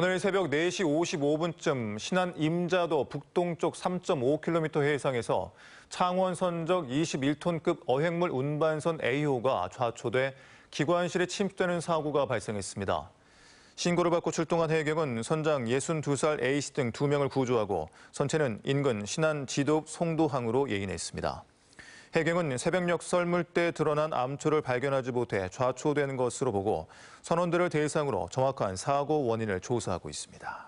오늘 새벽 4시 55분쯤 신안 임자도 북동쪽 3.5km 해상에서 창원 선적 21톤급 어획물 운반선 A호가 좌초돼 기관실에 침입되는 사고가 발생했습니다. 신고를 받고 출동한 해경은 선장 62살 A씨 등 2명을 구조하고 선체는 인근 신안 지도 송도항으로 예인했습니다. 해경은 새벽녘 썰물 때 드러난 암초를 발견하지 못해 좌초된 것으로 보고 선원들을 대상으로 정확한 사고 원인을 조사하고 있습니다.